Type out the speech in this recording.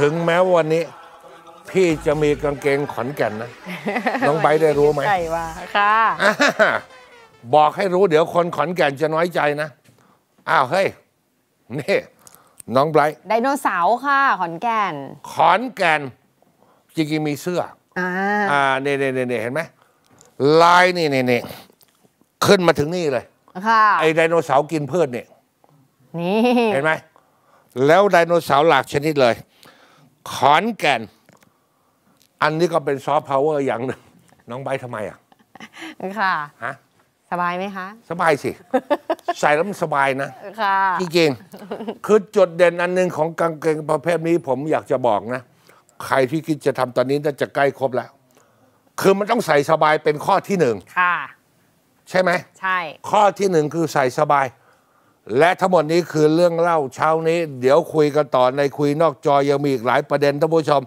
ถึงแม้วันนี้ พี่จะมีกางเกงขอนแก่นนะ น้องไบร์ได้รู้ไหมใช่ว่าค่ะ บอกให้รู้เดี๋ยวคนขอนแก่นจะน้อยใจนะอ้าวเฮ้ยนี่ น้องไบรท์ไดโนเสาร์ค่ะขอนแก่นขอนแก่นจริงๆมีเสื้ออ่าอ่าเนี่ยเนี่ยเน่เห็นไหมลายนี่เนี่ยนี่ขึ้นมาถึงนี่เลยค่ะไอไดโนเสาร์กินพืชเนี่ยนี่เห็นไหมแล้วไดโนเสาร์หลากชนิดเลยขอนแก่นอันนี้ก็เป็นซอฟต์พาวเวอร์อย่างหนึ่งน้องใบทำไมอ่ะค่ะ ฮะ สบายไหมคะ สบายสิ ใส่แล้วมันสบายนะ ค่ะจริงจริง คือจุดเด่นอันหนึ่งของกางเกงประเภทนี้ผมอยากจะบอกนะ ใครที่คิดจะทำตอนนี้น่าจะใกล้ครบแล้ว คือมันต้องใส่สบายเป็นข้อที่หนึ่งค่ะ ใช่ไหม ใช่ ข้อที่หนึ่งคือใส่สบายและทั้งหมดนี้คือเรื่องเล่าเช้านี้ เดี๋ยวคุยกันต่อในคุยนอกจอยังมีอีกหลายประเด็นท่านผู้ชม